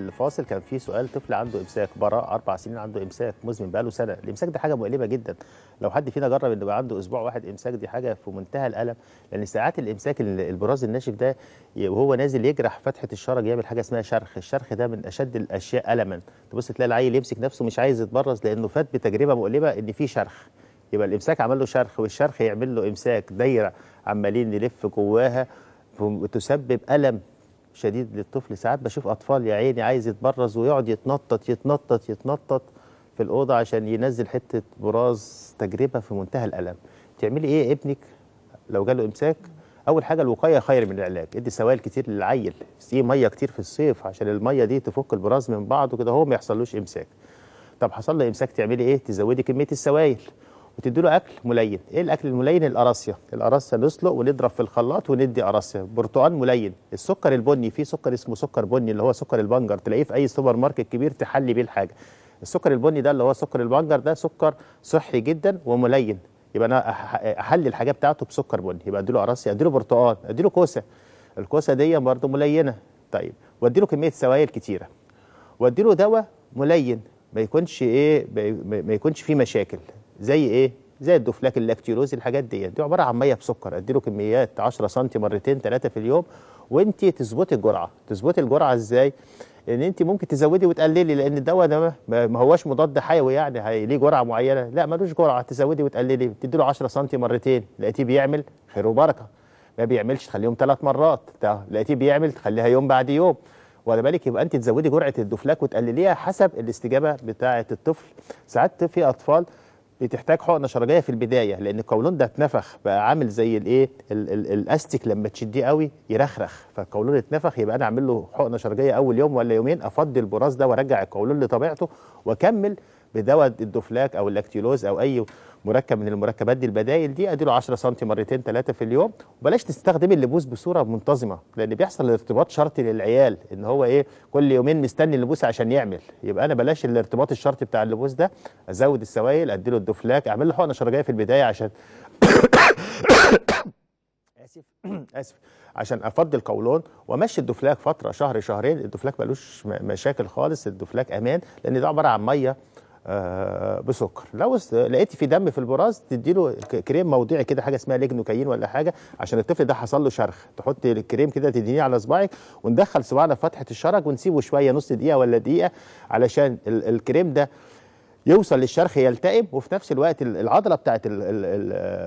الفاصل كان في سؤال طفل عنده امساك براء اربع سنين عنده امساك مزمن بقاله سنه الامساك ده حاجه مؤلمه جدا لو حد فينا جرب انه يبقى عنده اسبوع واحد امساك دي حاجه في منتهى الالم لان ساعات الامساك البراز الناشف ده وهو نازل يجرح فتحه الشرج يعمل حاجه اسمها شرخ الشرخ ده من اشد الاشياء الما تبص تلاقي العيل يمسك نفسه مش عايز يتبرز لانه فات بتجربه مؤلمه ان في شرخ يبقى الامساك عمل له شرخ والشرخ يعمل له امساك دايره عمالين نلف جواها تسبب الم شديد للطفل ساعات بشوف اطفال يا عيني عايز يتبرز ويقعد يتنطط يتنطط يتنطط في الاوضه عشان ينزل حته براز تجربه في منتهى الالم تعملي ايه ابنك لو جاله امساك اول حاجه الوقايه خير من العلاج ادي سوائل كتير للعيل سقيه ميه كتير في الصيف عشان الميه دي تفك البراز من بعضه كده هو ما يحصلوش امساك طب حصل له امساك تعملي ايه تزودي كميه السوائل وتدي له اكل ملين ايه الاكل الملين القراصيا القراصيا نسلق ونضرب في الخلاط وندي قراصيا برتقال ملين السكر البني في سكر اسمه سكر بني اللي هو سكر البنجر تلاقيه في اي سوبر ماركت كبير تحلي بيه الحاجه السكر البني ده اللي هو سكر البنجر ده سكر صحي جدا وملين يبقى انا احلي الحاجه بتاعته بسكر بني يبقى اديله قراصيا اديله برتقال اديله كوسه الكوسه دي برضه ملينه طيب واديله كميه سوائل كتيره واديله دواء ملين ما يكونش ايه ما يكونش فيه مشاكل زي ايه زي الدوفلاك اللاكتيروز الحاجات ديت دي عباره عن ميه بسكر اديله كميات 10 سم مرتين ثلاثه في اليوم وانت تظبطي الجرعه تظبطي الجرعه ازاي ان انت ممكن تزودي وتقللي لان الدواء ده ما هوش مضاد حيوي يعني ليه جرعه معينه لا ملوش جرعه تزودي وتقللي تديله 10 سم مرتين لقيتيه بيعمل خير وبركه ما بيعملش تخليهم ثلاث مرات لقيتيه بيعمل تخليها يوم بعد يوم واخد بالك يبقى انت تزودي جرعه الدوفلاك وتقلليها حسب الاستجابه بتاعه الطفل ساعات في اطفال بتحتاج حقنه شرجيه في البدايه لان القولون ده اتنفخ بقى عامل زي الايه الاستيك لما تشديه قوي يرخرخ فالقولون اتنفخ يبقى انا اعمل له حقنه شرجيه اول يوم ولا يومين افضي البراز ده وارجع القولون لطبيعته واكمل بدواء الدوفلاك او اللاكتيلوز او اي مركب من المركبات دي البدائل دي اديله 10 سم مرتين ثلاثه في اليوم وبلاش تستخدمي اللبوس بصوره منتظمه لان بيحصل ارتباط شرطي للعيال ان هو ايه كل يومين مستني اللبوس عشان يعمل يبقى انا بلاش الارتباط الشرطي بتاع اللبوس ده ازود السوائل اديله الدوفلاك اعمل له حقنه شرجيه في البدايه عشان اسف اسف عشان افضي القولون وامشي الدوفلاك فتره شهر شهرين الدوفلاك ملوش مشاكل خالص الدوفلاك امان لان ده عباره عن ميه آه، بسكر لو لقيت في دم في البراز تديله كريم موضعي كده حاجه اسمها لجنوكايين ولا حاجه عشان الطفل ده حصل له شرخ تحط الكريم كده تدينيه على صباعك وندخل صباعنا في فتحه الشرج ونسيبه شويه نص دقيقه ولا دقيقه علشان الكريم ده يوصل للشرخ يلتئم وفي نفس الوقت العضله بتاعت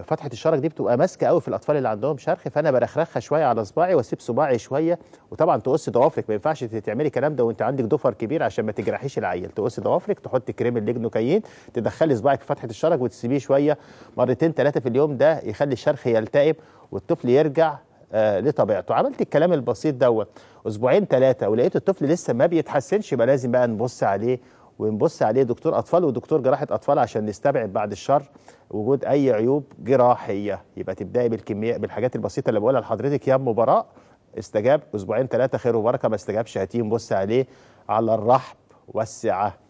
فتحه الشرخ دي بتبقى ماسكه قوي في الاطفال اللي عندهم شرخ فانا برخرخها شويه على صباعي واسيب صباعي شويه وطبعا تقص ضوافرك ما ينفعش تعملي الكلام ده وانت عندك ضفر كبير عشان ما تجرحيش العيل تقص ضوافرك تحط كريم الليجنوكايين تدخلي صباعك في فتحه الشرخ وتسيبيه شويه مرتين ثلاثه في اليوم ده يخلي الشرخ يلتئم والطفل يرجع آه، لطبيعته عملت الكلام البسيط دوت اسبوعين ثلاثه ولقيت الطفل لسه ما بيتحسنش يبقى لازم بقى نبص عليه ونبص عليه دكتور اطفال ودكتور جراحه اطفال عشان نستبعد بعد الشر وجود اي عيوب جراحيه يبقى تبداي بالكمياء بالحاجات البسيطه اللي بقولها لحضرتك يا ام براء استجاب اسبوعين ثلاثه خير وبركه ما استجابش هاتيه نبص عليه على الرحب والسعه